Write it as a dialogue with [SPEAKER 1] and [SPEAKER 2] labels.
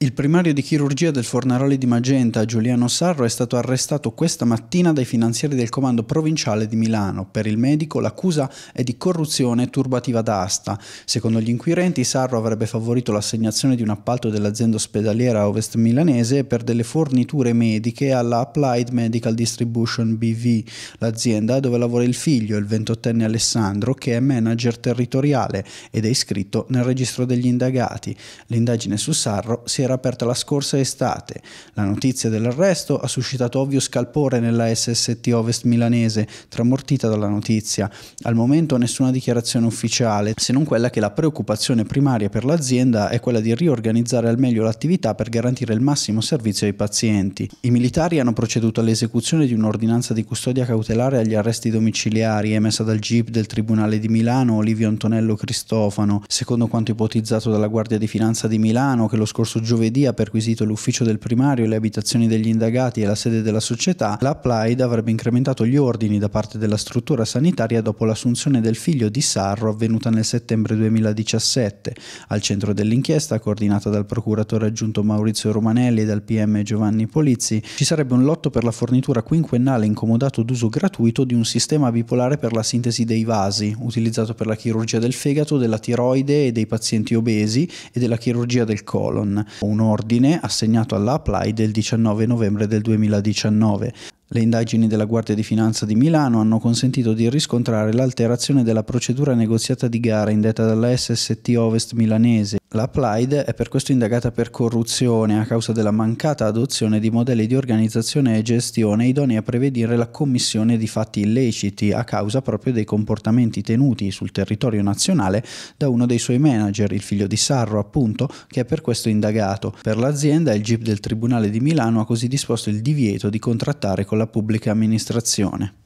[SPEAKER 1] Il primario di chirurgia del Fornaroli di Magenta, Giuliano Sarro, è stato arrestato questa mattina dai finanzieri del Comando Provinciale di Milano. Per il medico l'accusa è di corruzione turbativa d'asta. Secondo gli inquirenti, Sarro avrebbe favorito l'assegnazione di un appalto dell'azienda ospedaliera ovest milanese per delle forniture mediche alla Applied Medical Distribution BV, l'azienda dove lavora il figlio, il 28enne Alessandro, che è manager territoriale ed è iscritto nel registro degli indagati. L'indagine su Sarro si è era aperta la scorsa estate. La notizia dell'arresto ha suscitato ovvio scalpore nella SST Ovest milanese, tramortita dalla notizia. Al momento nessuna dichiarazione ufficiale, se non quella che la preoccupazione primaria per l'azienda è quella di riorganizzare al meglio l'attività per garantire il massimo servizio ai pazienti. I militari hanno proceduto all'esecuzione di un'ordinanza di custodia cautelare agli arresti domiciliari emessa dal GIP del Tribunale di Milano Olivio Antonello Cristofano, secondo quanto ipotizzato dalla Guardia di Finanza di Milano che lo scorso giugno giovedì ha perquisito l'ufficio del primario, le abitazioni degli indagati e la sede della società, la Applied avrebbe incrementato gli ordini da parte della struttura sanitaria dopo l'assunzione del figlio di Sarro avvenuta nel settembre 2017. Al centro dell'inchiesta, coordinata dal procuratore aggiunto Maurizio Romanelli e dal PM Giovanni Polizzi, ci sarebbe un lotto per la fornitura quinquennale incomodato d'uso gratuito di un sistema bipolare per la sintesi dei vasi, utilizzato per la chirurgia del fegato, della tiroide e dei pazienti obesi e della chirurgia del colon un ordine assegnato alla Apply del 19 novembre del 2019. Le indagini della Guardia di Finanza di Milano hanno consentito di riscontrare l'alterazione della procedura negoziata di gara indetta dalla SST Ovest milanese la Plaid è per questo indagata per corruzione a causa della mancata adozione di modelli di organizzazione e gestione idonei a prevedere la commissione di fatti illeciti a causa proprio dei comportamenti tenuti sul territorio nazionale da uno dei suoi manager, il figlio di Sarro appunto, che è per questo indagato. Per l'azienda il GIP del Tribunale di Milano ha così disposto il divieto di contrattare con la pubblica amministrazione.